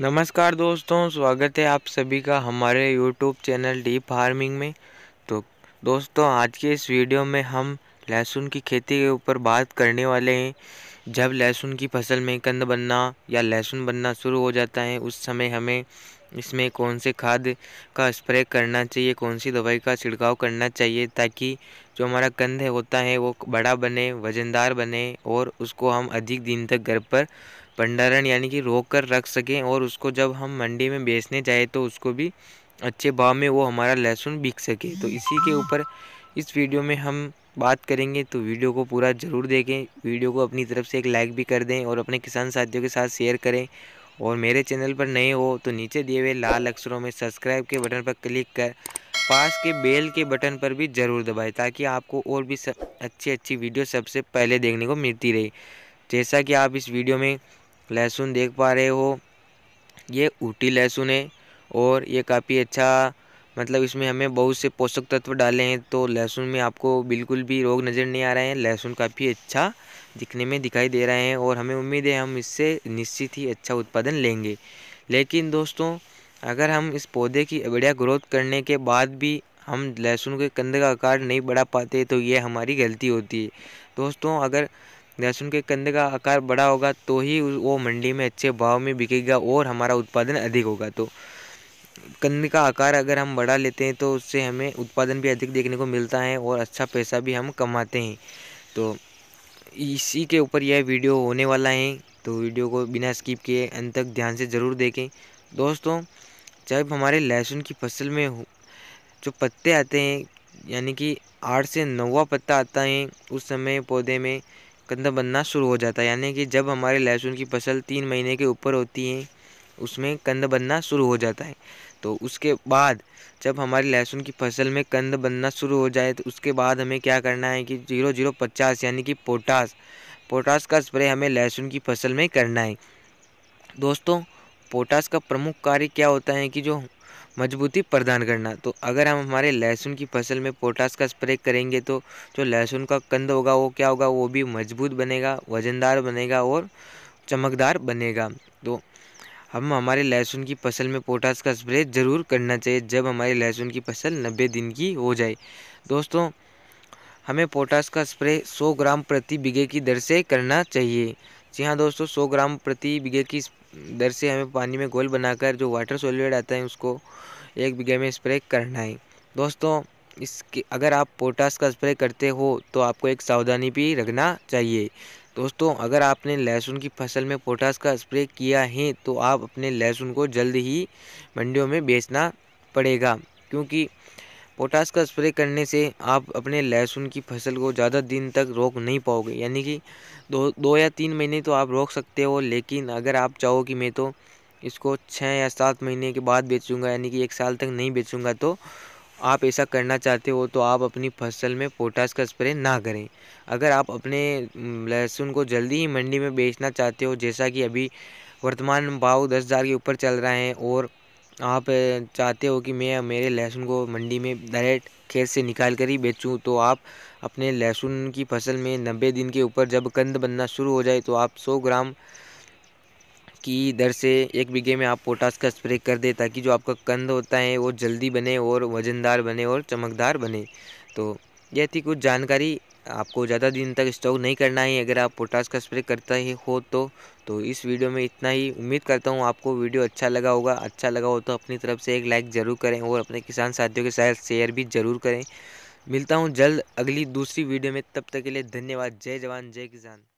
नमस्कार दोस्तों स्वागत है आप सभी का हमारे यूट्यूब चैनल डीप फार्मिंग में तो दोस्तों आज के इस वीडियो में हम लहसुन की खेती के ऊपर बात करने वाले हैं जब लहसुन की फसल में कंद बनना या लहसुन बनना शुरू हो जाता है उस समय हमें इसमें कौन से खाद का स्प्रे करना चाहिए कौन सी दवाई का छिड़काव करना चाहिए ताकि जो हमारा कंद होता है वो बड़ा बने वज़नदार बने और उसको हम अधिक दिन तक घर पर भंडारण यानी कि रोक कर रख सकें और उसको जब हम मंडी में बेचने जाए तो उसको भी अच्छे भाव में वो हमारा लहसुन बिक सके तो इसी के ऊपर इस वीडियो में हम बात करेंगे तो वीडियो को पूरा ज़रूर देखें वीडियो को अपनी तरफ से एक लाइक भी कर दें और अपने किसान साथियों के साथ शेयर करें और मेरे चैनल पर नए हो तो नीचे दिए हुए लाल अक्षरों में सब्सक्राइब के बटन पर क्लिक कर पास के बेल के बटन पर भी ज़रूर दबाएं ताकि आपको और भी सब अच्छी अच्छी वीडियो सबसे पहले देखने को मिलती रहे जैसा कि आप इस वीडियो में लहसुन देख पा रहे हो ये ऊटी लहसुन है और ये काफ़ी अच्छा मतलब इसमें हमें बहुत से पोषक तत्व डाले हैं तो लहसुन में आपको बिल्कुल भी रोग नज़र नहीं आ रहे हैं लहसुन काफ़ी अच्छा दिखने में दिखाई दे रहे हैं और हमें उम्मीद है हम इससे निश्चित ही अच्छा उत्पादन लेंगे लेकिन दोस्तों अगर हम इस पौधे की बढ़िया ग्रोथ करने के बाद भी हम लहसुन के कंधे का आकार नहीं बढ़ा पाते तो ये हमारी गलती होती है दोस्तों अगर लहसुन के कंधे का आकार बड़ा होगा तो ही वो मंडी में अच्छे भाव में बिकेगा और हमारा उत्पादन अधिक होगा तो कंद का आकार अगर हम बढ़ा लेते हैं तो उससे हमें उत्पादन भी अधिक देखने को मिलता है और अच्छा पैसा भी हम कमाते हैं तो इसी के ऊपर यह वीडियो होने वाला है तो वीडियो को बिना स्किप किए अंत तक ध्यान से ज़रूर देखें दोस्तों जब हमारे लहसुन की फसल में जो पत्ते आते हैं यानी कि आठ से नौवा पत्ता आता है उस समय पौधे में कंदा बनना शुरू हो जाता है यानी कि जब हमारे लहसुन की फसल तीन महीने के ऊपर होती है उसमें कंद बनना शुरू हो जाता है तो उसके बाद जब हमारी लहसुन की फसल में कंद बनना शुरू हो जाए तो उसके बाद हमें क्या करना है कि जीरो जीरो पचास यानी कि पोटास पोटास का स्प्रे हमें लहसुन की फसल में करना है दोस्तों पोटास का प्रमुख कार्य क्या होता है कि जो मजबूती प्रदान करना तो अगर हम हमारे लहसुन की फसल में पोटास का स्प्रे करेंगे तो जो लहसुन का कंद होगा वो क्या होगा वो भी मजबूत बनेगा वज़नदार बनेगा और चमकदार बनेगा तो हम हमारे लहसुन की फसल में पोटास का स्प्रे ज़रूर करना चाहिए जब हमारी लहसुन की फसल नब्बे दिन की हो जाए दोस्तों हमें पोटास का स्प्रे 100 ग्राम प्रति बीघे की दर से करना चाहिए जी हाँ दोस्तों 100 ग्राम प्रति बीघे की दर से हमें पानी में घोल बनाकर जो वाटर सोल्यूड आता है उसको एक बीघे में स्प्रे करना है दोस्तों इसके अगर आप पोटास का स्प्रे करते हो तो आपको एक सावधानी भी रखना चाहिए दोस्तों अगर आपने लहसुन की फसल में पोटास का स्प्रे किया है तो आप अपने लहसुन को जल्द ही मंडियों में बेचना पड़ेगा क्योंकि पोटास का स्प्रे करने से आप अपने लहसुन की फसल को ज़्यादा दिन तक रोक नहीं पाओगे यानी कि दो दो या तीन महीने तो आप रोक सकते हो लेकिन अगर आप चाहो कि मैं तो इसको छः या सात महीने के बाद बेचूंगा यानी कि एक साल तक नहीं बेचूंगा तो आप ऐसा करना चाहते हो तो आप अपनी फसल में पोटास का स्प्रे ना करें अगर आप अपने लहसुन को जल्दी ही मंडी में बेचना चाहते हो जैसा कि अभी वर्तमान भाव दस हज़ार के ऊपर चल रहा है और आप चाहते हो कि मैं मेरे लहसुन को मंडी में डायरेक्ट खेत से निकाल कर ही बेचूं तो आप अपने लहसुन की फसल में नब्बे दिन के ऊपर जब कंद बनना शुरू हो जाए तो आप सौ ग्राम कि दर से एक बीघे में आप पोटास का स्प्रे कर दें ताकि जो आपका कंद होता है वो जल्दी बने और वज़नदार बने और चमकदार बने तो यह थी कुछ जानकारी आपको ज़्यादा दिन तक स्टॉक नहीं करना है अगर आप पोटास का स्प्रे करता ही हो तो तो इस वीडियो में इतना ही उम्मीद करता हूँ आपको वीडियो अच्छा लगा होगा अच्छा लगा हो तो अपनी तरफ से एक लाइक ज़रूर करें और अपने किसान साथियों के साथ शेयर भी ज़रूर करें मिलता हूँ जल्द अगली दूसरी वीडियो में तब तक के लिए धन्यवाद जय जवान जय किसान